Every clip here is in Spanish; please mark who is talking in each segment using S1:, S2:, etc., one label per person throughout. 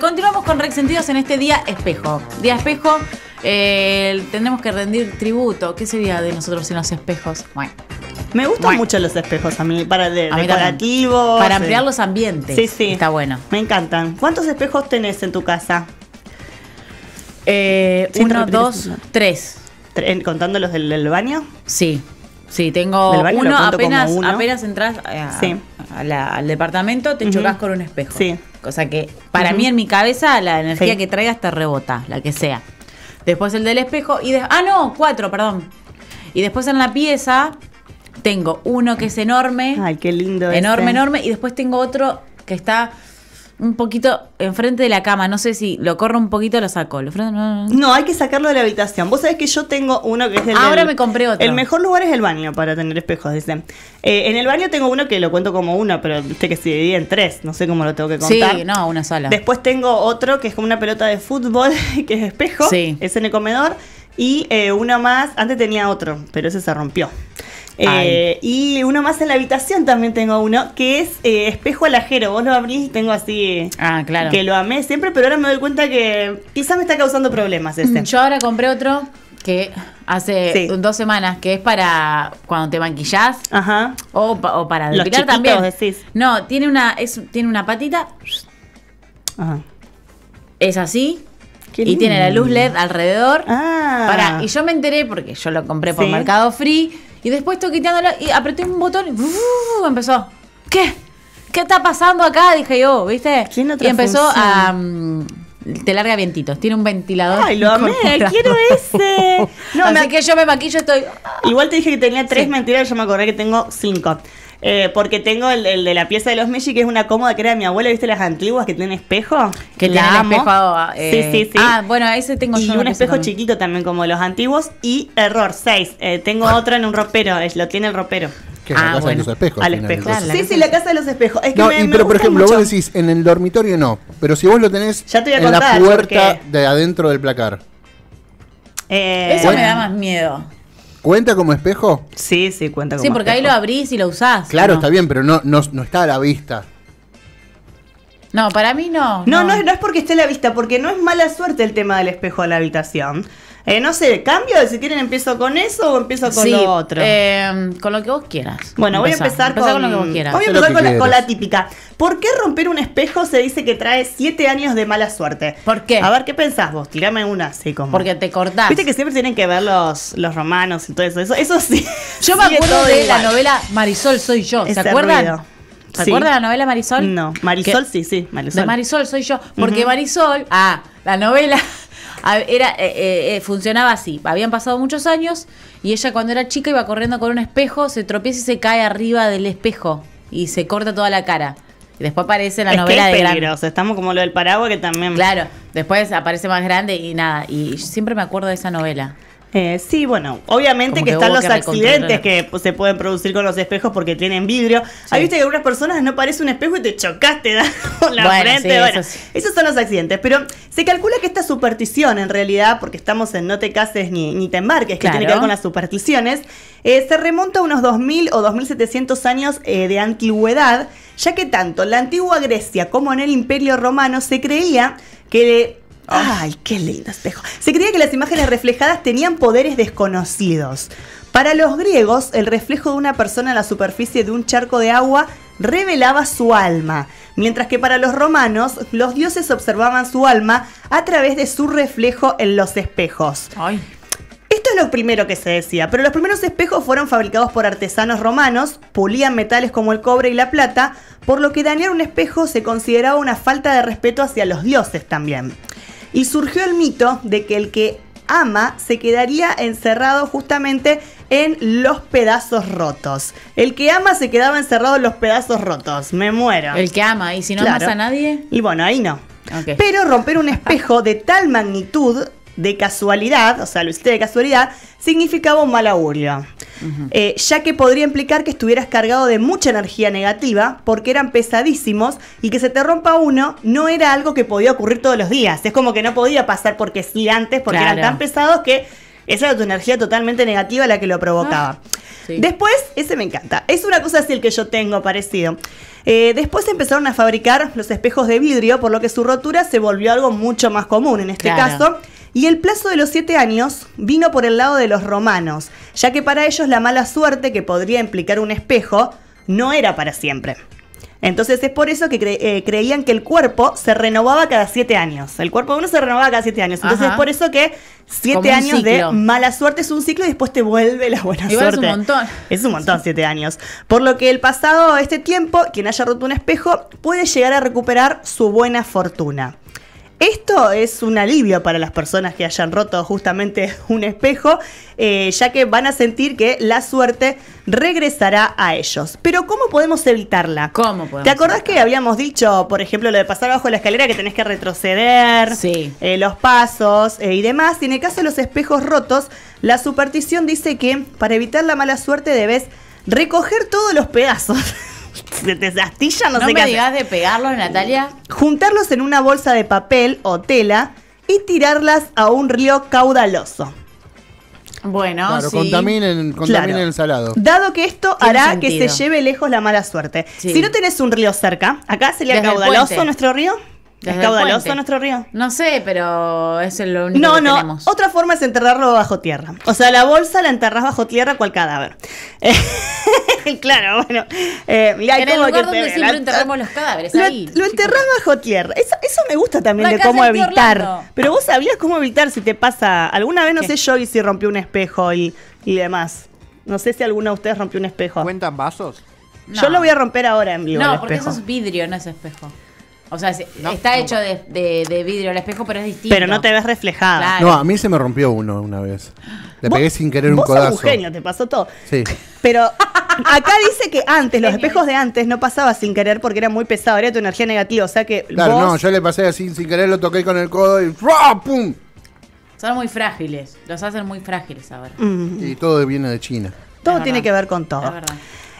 S1: Continuamos con Rex en este día espejo. Día espejo, eh, tendremos que rendir tributo. ¿Qué sería de nosotros sin los espejos? Bueno.
S2: Me gustan mucho los espejos a mí, para Para eh. ampliar los ambientes. Sí, sí. Está bueno. Me encantan. ¿Cuántos espejos tenés en tu casa? Eh, uno, dos, tres. Eh, ¿Contando los del, baño? Sí. Sí, tengo uno apenas, apenas
S1: entras. Eh, sí al departamento, te chocas con un espejo. Sí. Cosa que para mí en mi cabeza la energía que traigas te rebota, la que sea. Después el del espejo y... De, ah, no, cuatro, perdón. Y después en la pieza tengo uno que es enorme. Ay, qué lindo. Enorme, enorme. Y después tengo otro que está un poquito enfrente de
S2: la cama. No sé si lo corro un poquito, lo saco. no, hay que sacarlo de la habitación. Vos sabés que yo tengo uno que es el. Ahora me compré otro. El mejor lugar es el baño para tener espejos, dicen. Eh, en el baño tengo uno que lo cuento como uno, pero viste que se divide en tres. No sé cómo lo tengo que contar.
S1: no, una sola. Después
S2: tengo otro que es como una pelota de fútbol, que es espejo. Sí. Es en el comedor. Y eh, uno más, antes tenía otro, pero ese se rompió. Eh, y uno más en la habitación también tengo uno, que es eh, espejo alajero. Vos lo abrís y tengo así. Ah, claro. Que lo amé siempre, pero ahora me doy cuenta que quizás me está causando problemas este. Yo ahora compré otro
S1: que hace dos semanas, que es para cuando te maquillás O, para depilar también. No, tiene una, tiene una patita. Es así. y tiene la luz LED alrededor. Ah. Para, y yo me enteré, porque yo lo compré por Mercado Free y después quitándolo y apreté un botón y empezó. ¿Qué? ¿Qué está pasando acá? Dije yo, ¿viste? y empezó a... te mm, larga vientitos. Tiene un ventilador. Ay, lo amé,
S2: quiero ese. No, Así que yo me maquillo, estoy. Igual te dije que tenía tres mentiras, yo me acordé que tengo cinco. Eh, porque tengo el, de la pieza de los Meji, que es una cómoda que era de mi abuela, ¿viste las antiguas que tienen espejo? Que la espejo. Sí, eh, sí, sí. Ah, bueno, ese tengo yo. Y un espejo chiquito también, como los antiguos. Y error, seis. Eh, tengo otro en un ropero, lo tiene el ropero. Que es la ah, casa de los espejos. sí, sí, la casa de los espejos. Es que no, y, pero por ejemplo, vos
S3: decís, en el dormitorio no. Pero si vos lo tenés
S2: en la puerta
S3: de adentro del placar.
S2: Eso me da más
S1: miedo.
S3: ¿Cuenta como espejo? Sí, sí, cuenta como espejo. Sí, porque
S1: ahí lo abrís y lo usás. Claro, está
S3: bien, pero no, no, está a la vista.
S2: No, para mí no. No, no. es, porque esté a la vista, porque no es mala suerte el tema del espejo a la habitación. Eh, no sé, cambio, si quieren empiezo con eso o empiezo con lo otro. Eh, con lo que vos quieras. Bueno, voy a empezar con, con, lo que vos Voy a empezar con, la típica. ¿Por qué romper un espejo se dice que trae siete años de mala suerte? ¿Por qué? A ver, ¿qué pensás vos? Tirame una así como. Porque te cortás. Viste que siempre tienen que ver los, los romanos y todo eso. Eso, eso sí. Yo me acuerdo de la
S1: novela Marisol soy yo. ¿Se acuerdan? ¿Se acuerdan de la
S2: novela Marisol? No, Marisol sí, sí, Marisol. De
S1: Marisol soy yo. Porque Marisol, ah, la novela era eh, eh, eh, funcionaba así. Habían pasado muchos años y ella cuando era chica iba corriendo con un espejo, se tropieza y se cae arriba del espejo y se corta toda la cara después aparece la novela que es de
S2: peligroso. Estamos como lo del paraguas que
S1: también. Claro, después aparece más grande y nada. Y siempre me acuerdo de esa novela. Eh,
S2: sí, bueno, obviamente que, están los accidentes que pues, se pueden producir con los espejos porque tienen vidrio. Hay visto viste que algunas personas no parece un espejo y te chocaste con la frente? bueno, esos son los accidentes. Pero se calcula que esta superstición, en realidad, porque estamos en no te cases ni, te embarques, que tiene que ver con las supersticiones, eh, se remonta a unos 2.000 o 2.700 años eh, de antigüedad, ya que tanto la antigua Grecia como en el Imperio Romano se creía que Ay, qué lindo espejo. Se creía que las imágenes reflejadas tenían poderes desconocidos. Para los griegos, el reflejo de una persona en la superficie de un charco de agua revelaba su alma, mientras que para los romanos los dioses observaban su alma a través de su reflejo en los espejos. Esto es lo primero que se decía, pero los primeros espejos fueron fabricados por artesanos romanos, pulían metales como el cobre y la plata, por lo que dañar un espejo se consideraba una falta de respeto hacia los dioses también y surgió el mito de que el que ama se quedaría encerrado justamente en los pedazos rotos. El que ama se quedaba encerrado en los pedazos rotos. Me muero. El que ama, y si no amas a nadie. Y bueno, ahí no. Pero romper un espejo de tal magnitud de casualidad, o sea, lo hiciste de casualidad, significaba un mal augurio, eh, ya que podría implicar que estuvieras cargado de mucha energía negativa, porque eran pesadísimos, y que se te rompa uno no era algo que podía ocurrir todos los días, es como que no podía pasar porque sí antes, porque eran tan pesados que esa era tu energía totalmente negativa la que lo provocaba. Ah, después, ese me encanta. Es una cosa así el que yo tengo parecido. Eh, después empezaron a fabricar los espejos de vidrio, por lo que su rotura se volvió algo mucho más común en este caso y el plazo de los siete años vino por el lado de los romanos, ya que para ellos la mala suerte que podría implicar un espejo no era para siempre. Entonces es por eso que eh, creían que el cuerpo se renovaba cada siete años. El cuerpo de uno se renovaba cada siete años. Entonces es por eso que siete años de mala suerte es un ciclo y después te vuelve la buena suerte. Es un montón. Es un montón, siete años. Por lo que el pasado, este tiempo, quien haya roto un espejo puede llegar a recuperar su buena fortuna. Esto es un alivio para las personas que hayan roto justamente un espejo, eh, ya que van a sentir que la suerte regresará a ellos. Pero ¿cómo podemos evitarla? ¿Cómo podemos ¿Te acordás que habíamos dicho, por ejemplo, lo de pasar abajo la escalera que tenés que retroceder, sí. Eh, los pasos eh, y demás? Y en el caso de los espejos rotos, la superstición dice que para evitar la mala suerte debes recoger todos los pedazos. se te no, sé qué. de pegarlos, Natalia. Juntarlos en una bolsa de papel o tela y tirarlas a un río caudaloso. Bueno, sí. contaminen, contaminen el salado. Dado que esto hará que se lleve lejos la mala suerte. Si no tenés un río cerca, acá sería caudaloso nuestro río. ¿Es caudaloso nuestro río? No sé, pero es lo único que no. tenemos. No, no. Otra forma es enterrarlo bajo tierra. O sea, la bolsa la enterrás bajo tierra cual cadáver. claro, bueno. Eh, en el lugar donde siempre enterramos
S1: los cadáveres. Lo, ahí,
S2: enterrás bajo tierra. Eso, me gusta también de cómo evitar. Pero vos sabías cómo evitar si te pasa. Alguna vez, no sé, yo y si rompió un espejo y, demás. No sé si alguna de ustedes rompió un espejo. ¿Cuentan vasos? Yo lo voy a romper ahora en vivo. No, porque eso es vidrio, no es espejo. O sea, está hecho de, vidrio el espejo, pero es distinto. Pero no te ves reflejada. No, a
S3: mí se me rompió uno una vez. Le pegué sin querer un codazo. un genio, te pasó todo. Sí.
S2: Pero acá dice que antes, los espejos de antes no pasaba sin querer porque era muy pesado, era tu energía negativa, o sea que Claro, no,
S3: yo le pasé así sin querer, lo toqué con el codo y ¡pum!
S1: Son muy frágiles, los hacen muy frágiles ahora. Mm.
S3: Y todo viene de China. Todo tiene que
S2: ver con todo. La verdad.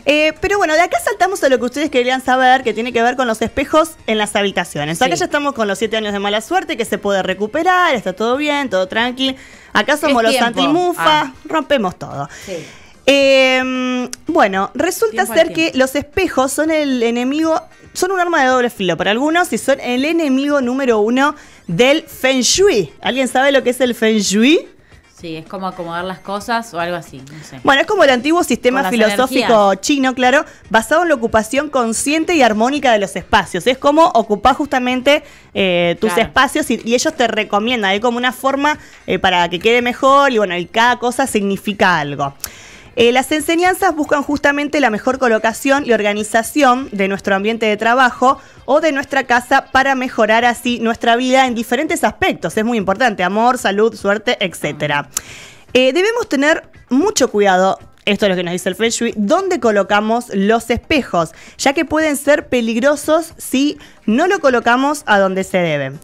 S2: Eh, pero bueno, de acá saltamos a lo que ustedes querían saber, que tiene que ver con los espejos en las habitaciones. Acá ya estamos con los 7 años de mala suerte, que se puede recuperar, está todo bien, todo tranquilo Acá somos los antimufas, ah. rompemos todo. Em, bueno, resulta ser que los espejos son el enemigo, son un arma de doble filo para algunos y son el enemigo número uno del Feng Shui. ¿Alguien sabe lo que es el Feng Shui?
S1: Sí, es como acomodar las cosas o algo así, no sé. Bueno, es como el antiguo sistema filosófico
S2: chino, claro, basado en la ocupación consciente y armónica de los espacios. Es como ocupar justamente eh, tus espacios y, ellos te recomiendan. Hay como una forma eh, para que quede mejor y bueno, y cada cosa significa algo. Eh, las enseñanzas buscan justamente la mejor colocación y organización de nuestro ambiente de trabajo o de nuestra casa para mejorar así nuestra vida en diferentes aspectos. Es muy importante, amor, salud, suerte, etc. Eh, debemos tener mucho cuidado esto es lo que nos dice el Feng Shui, dónde colocamos los espejos, ya que pueden ser peligrosos si no lo colocamos a donde se deben.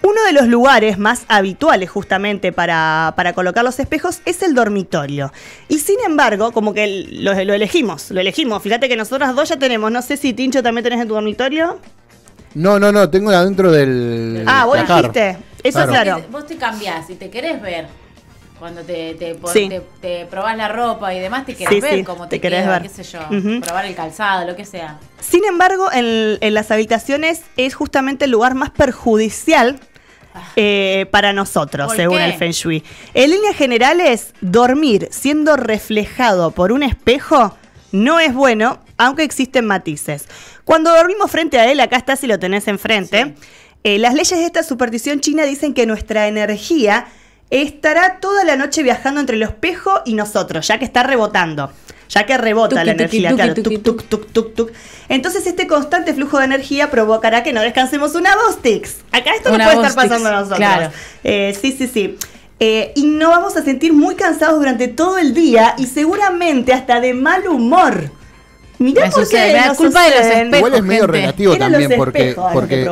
S2: Uno de los lugares más habituales justamente para, para, colocar los espejos es el dormitorio. Y sin embargo, como que lo, elegimos, lo elegimos. Fíjate que nosotras dos ya tenemos, no sé si Tincho también tenés en tu dormitorio.
S3: No, no, no, tengo adentro del... Ah,
S1: vos dijiste, eso es claro. Vos te cambiás y te querés ver. Cuando te, te, probás la ropa y demás, te querés ver como te, querés ver. qué sé yo, probar el calzado, lo que sea.
S2: Sin embargo, en, en, las habitaciones es justamente el lugar más perjudicial eh, para nosotros, según el Feng Shui. En general es dormir siendo reflejado por un espejo no es bueno, aunque existen matices. Cuando dormimos frente a él, acá está si lo tenés enfrente, eh, las leyes de esta superstición china dicen que nuestra energía estará toda la noche viajando entre el espejo y nosotros, ya que está rebotando ya que rebota la energía, Entonces este constante flujo de energía provocará que no descansemos una tics. Acá esto nos no puede estar pasando a nosotros. Eh, sí, sí, sí. Eh, y no vamos a sentir muy cansados durante todo el día y seguramente hasta de mal humor. Mirá porque sucede, culpa de los espejos. Igual es medio relativo también porque, porque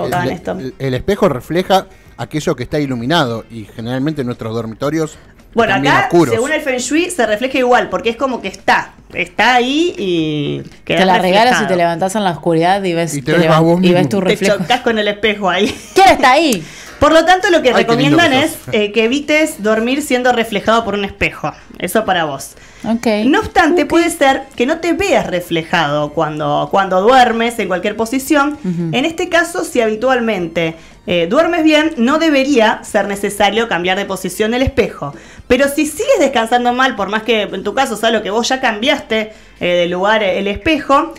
S3: el, espejo refleja aquello que está iluminado y generalmente nuestros dormitorios bueno, acá, según
S2: el Feng Shui, se refleja igual, porque es como que está. Está ahí y. Te la regalas y te levantás en la oscuridad y ves, tu reflejo. Te chocas con el espejo ahí. ¿Quién está ahí? Por lo tanto, lo que recomiendan es eh, que evites dormir siendo reflejado por un espejo. Eso para vos. Okay. No obstante, puede ser que no te veas reflejado cuando, cuando duermes en cualquier posición. En este caso, si habitualmente eh, duermes bien, no debería ser necesario cambiar de posición el espejo. Pero si sigues descansando mal, por más que en tu caso sea lo que vos ya cambiaste eh, de lugar eh, el espejo,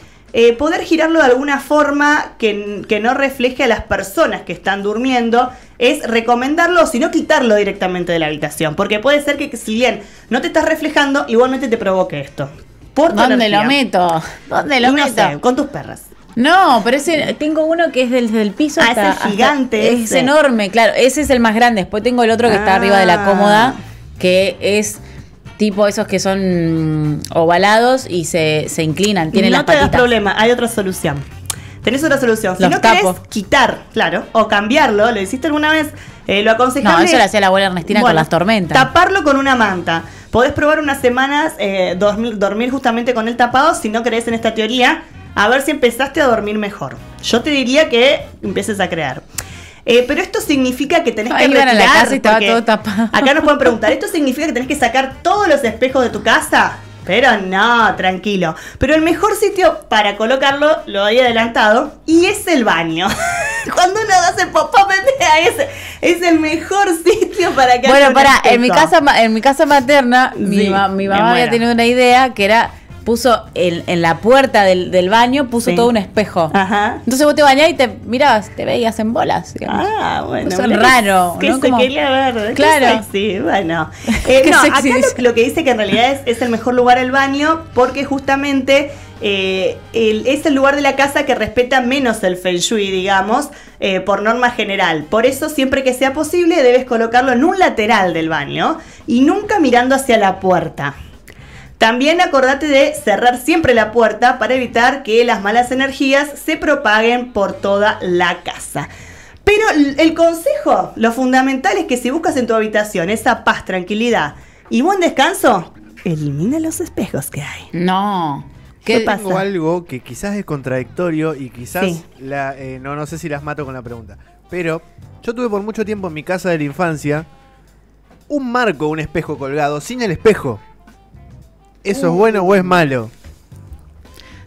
S2: poder girarlo de alguna forma que, no refleje a las personas que están durmiendo es recomendarlo, sino quitarlo directamente de la habitación. Porque puede ser que si bien no te estás reflejando, igualmente te provoque esto. Por ¿Dónde lo meto? ¿Dónde lo no Sé, con tus perras.
S1: No, pero tengo uno que es desde el piso ah, hasta, gigante. es enorme, claro. Ese es el más grande. Después tengo el otro que está arriba de la ah. cómoda, que es
S2: tipo esos que son ovalados y se, inclinan, tiene no las No te das problema, hay otra solución. Tenés otra solución. Si Los no quitar, claro, o cambiarlo, lo hiciste alguna vez, eh, lo aconsejamos No, eso lo hacía la abuela Ernestina con las tormentas. Taparlo con una manta. Podés probar unas semanas eh, dormir, justamente con el tapado si no crees en esta teoría a ver si empezaste a dormir mejor. Yo te diría que empieces a crear. Eh, pero esto significa que tenés que retirar. A la casa y todo tapado. Acá nos pueden preguntar, ¿esto significa que tenés que sacar todos los espejos de tu casa? Pero no, tranquilo. Pero el mejor sitio para colocarlo, lo había adelantado, y es el baño. Cuando uno hace pop es, es el mejor sitio para que Bueno, para, en mi casa
S1: en mi casa materna, mi, mi, mamá había tenido una idea que era puso en la puerta del, baño, puso todo un
S2: espejo. Entonces
S1: vos te bañás y te mirabas, te veías en bolas. Digamos. Ah, bueno. es raro. ¿no? quería ver. Claro. sí
S2: Bueno. Eh, no, lo, que dice que en realidad es, el mejor lugar el baño porque justamente... Eh, es el lugar de la casa que respeta menos el feng shui, digamos, eh, por norma general. Por eso, siempre que sea posible, debes colocarlo en un lateral del baño y nunca mirando hacia la puerta. También acordate de cerrar siempre la puerta para evitar que las malas energías se propaguen por toda la casa. Pero el consejo, lo fundamental es que si buscas en tu habitación esa paz, tranquilidad y buen descanso, elimina los espejos que hay. No. ¿Qué Yo pasa? algo que quizás es
S3: contradictorio y quizás eh, no, no sé si las mato con la pregunta. Pero yo tuve por mucho tiempo en mi casa de la infancia un marco, un espejo colgado, sin el espejo. ¿Eso es bueno o es malo?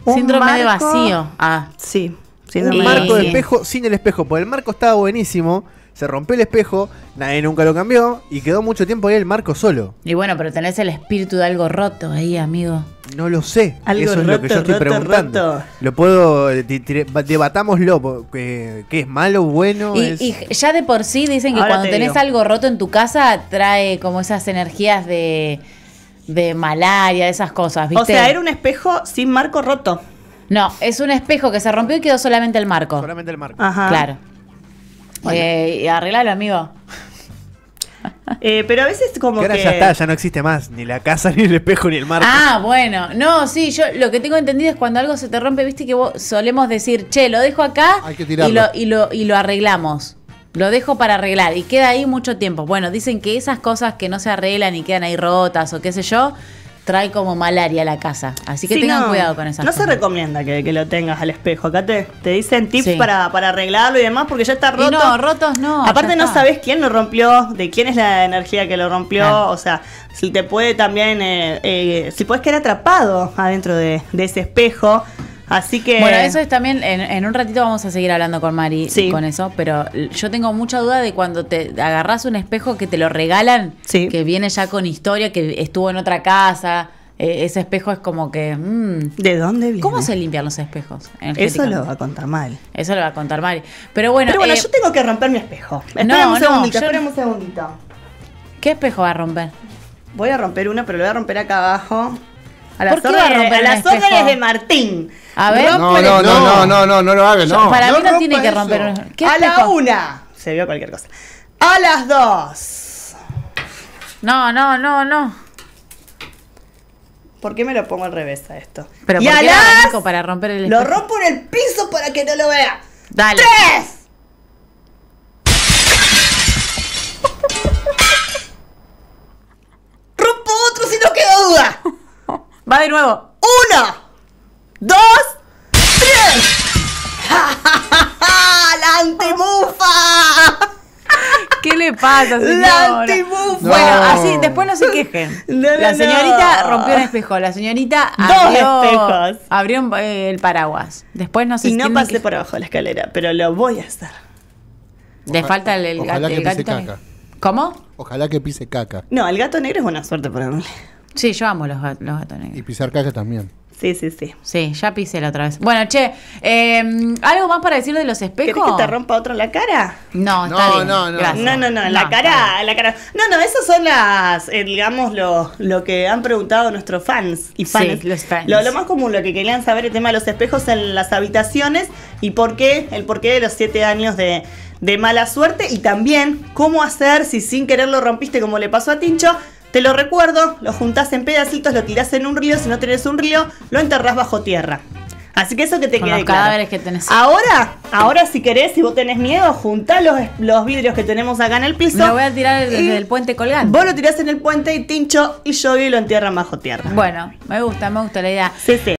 S2: Síndrome de vacío. Ah, sí. Síndrome un marco de
S3: espejo sin el espejo. Porque el marco estaba buenísimo. Se rompió el espejo, nadie nunca lo cambió y quedó mucho tiempo ahí el marco solo.
S1: Y bueno, pero tenés el espíritu de algo roto ahí, amigo. No lo sé. Algo Eso es lo que yo estoy preguntando.
S3: Lo puedo. Eh, debatámoslo. ¿Qué, es malo, bueno? Y,
S1: ya de por sí dicen que cuando tenés algo roto en tu casa, trae como esas energías de de malaria, de esas cosas, ¿viste? O sea, era un
S2: espejo sin marco roto. No, es un
S1: espejo que se rompió y quedó solamente el marco.
S2: Solamente el marco. Ajá. Claro.
S1: Eh, y Eh, arreglalo, amigo.
S2: Eh, pero a veces como que... Ahora ya está, ya
S3: no existe más ni la casa, ni el espejo, ni el marco. Ah,
S1: bueno. No, sí, yo lo que tengo entendido es cuando algo se te rompe, viste que vos solemos decir, che, lo dejo acá y, lo, y, lo, y lo arreglamos lo dejo para arreglar y queda ahí mucho tiempo. Bueno, dicen que esas cosas que no se arreglan y quedan ahí rotas o qué sé yo, trae como malaria a la casa. Así que tengan cuidado con eso. no se
S2: recomienda que, lo tengas al espejo. Acá te, dicen tips para, para, arreglarlo y demás porque ya está roto. Y no, rotos no. Aparte no sabes quién lo rompió, de quién es la energía que lo rompió. O sea, si te puede también, eh, eh, si puedes quedar atrapado adentro de, de ese espejo. Así que. Bueno, eso es
S1: también. En, un ratito vamos a seguir hablando con Mari con eso, pero yo tengo mucha duda de cuando te agarras un espejo que te lo regalan, sí. que viene ya con historia, que estuvo en otra casa e, ese espejo es como que. Mm. ¿De dónde viene? ¿Cómo se limpian los espejos? Eso lo va a contar mal. Eso lo va a contar Mari. Pero bueno. Pero bueno, eh, yo tengo que romper mi espejo. Espera no, un segundito, no, un segundito. ¿Qué espejo va a romper?
S2: Voy a romper uno, pero lo voy a romper acá abajo. A las órdenes, a las órdenes de Martín.
S1: A ver. No, no,
S2: no, no, no, no, lo hagas, no. Para
S1: mí no tiene que romper. a la una.
S2: Se vio cualquier cosa.
S1: A las dos. No, no, no, no.
S2: ¿Por qué me lo pongo al revés a esto? Pero y a las... para romper el Lo rompo en el piso para que no lo vea. Dale. ¡Tres! Rompo otro si
S1: no quedó duda. Va de nuevo. Uno, dos, tres. ¡La antimufa! ¿Qué le pasa, La antimufa. Bueno, así, después no se quejen. la señorita rompió un espejo. La señorita abrió, Dos espejos. abrió eh, el paraguas.
S2: Después no se Y no pasé por abajo de la escalera, pero lo voy a hacer. De falta el, gato ojalá que gato. Pise caca. ¿Cómo?
S3: Ojalá que pise caca.
S2: No, el gato negro es buena suerte para mí.
S1: Sí, yo amo los, gatos negros. Y pisar caca también. Sí, sí, sí. Sí, ya pisé la otra vez. Bueno, che, em, ¿algo más para decir de los espejos? ¿Querés que te rompa otro la cara? No, está no, bien. no, no. No, no, no, la cara,
S2: la cara. No, no, esos son las, eh, digamos, lo, lo que han preguntado nuestros fans y fans. los fans. Lo, más común, lo que querían saber el tema de los espejos en las habitaciones y por qué, el porqué de los siete años de, de mala suerte y también cómo hacer si sin querer lo rompiste como le pasó a Tincho te lo recuerdo, lo juntás en pedacitos, lo tirás en un río, si no tenés un río, lo enterrás bajo tierra. Así que eso que te Con los cadáveres que tenés. Ahora, ahora si querés, si vos tenés miedo, juntá los, los vidrios que tenemos acá en el piso. Lo voy a tirar desde el puente colgante. Vos lo tirás en el puente y Tincho y yo y lo entierran bajo tierra.
S1: Bueno, me gusta, me gusta la idea. Sí,
S2: sí.